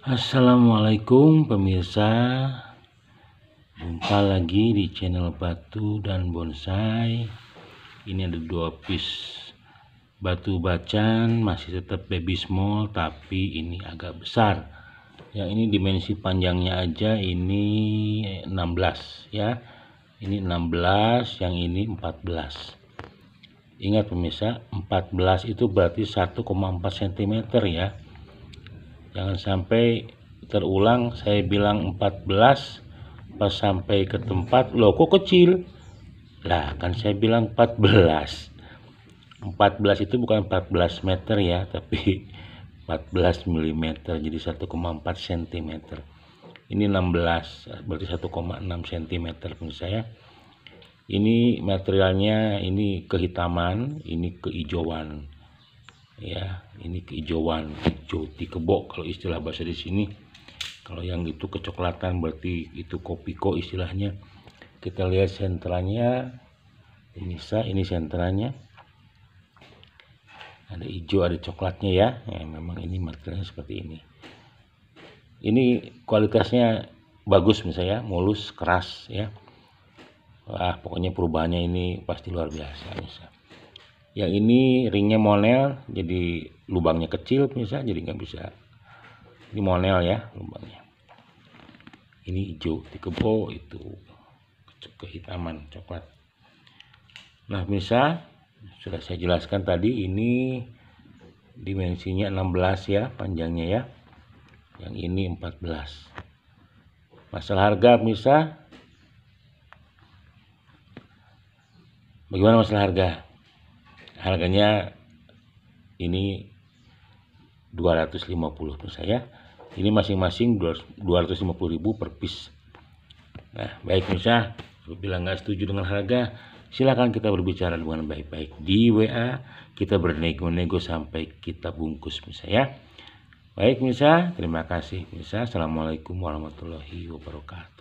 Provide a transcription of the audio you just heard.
Assalamualaikum pemirsa Jumpa lagi di channel batu dan bonsai Ini ada dua piece Batu bacan masih tetap baby small Tapi ini agak besar yang ini dimensi panjangnya aja Ini 16 ya Ini 16 yang ini 14 Ingat pemirsa 14 itu berarti 1,4 cm ya jangan sampai terulang saya bilang 14 pas sampai ke tempat loh kok kecil lah kan saya bilang 14 14 itu bukan 14 meter ya tapi 14 mm jadi 1,4 cm ini 16 berarti 1,6 cm pun saya ini materialnya ini kehitaman ini keijauan ya ini keijauan hijau kebok kalau istilah bahasa di sini kalau yang itu kecoklatan berarti itu kopi kok istilahnya kita lihat sentranya ini sa ini sentranya ada hijau ada coklatnya ya. ya memang ini materialnya seperti ini ini kualitasnya bagus misalnya mulus keras ya Wah, pokoknya perubahannya ini pasti luar biasa misalnya yang ini ringnya monel jadi lubangnya kecil bisa jadi nggak bisa ini monel ya lubangnya ini hijau dikebo itu kehitaman coklat nah bisa sudah saya jelaskan tadi ini dimensinya 16 ya panjangnya ya yang ini 14 masalah harga bisa bagaimana masalah harga harganya ini 250 menurut saya ini masing-masing 250.000 per piece nah baik pemirsa bila nggak setuju dengan harga silahkan kita berbicara dengan baik-baik di WA kita bernego-nego sampai kita bungkus misalnya baik misa, terima kasih misa. assalamualaikum warahmatullahi wabarakatuh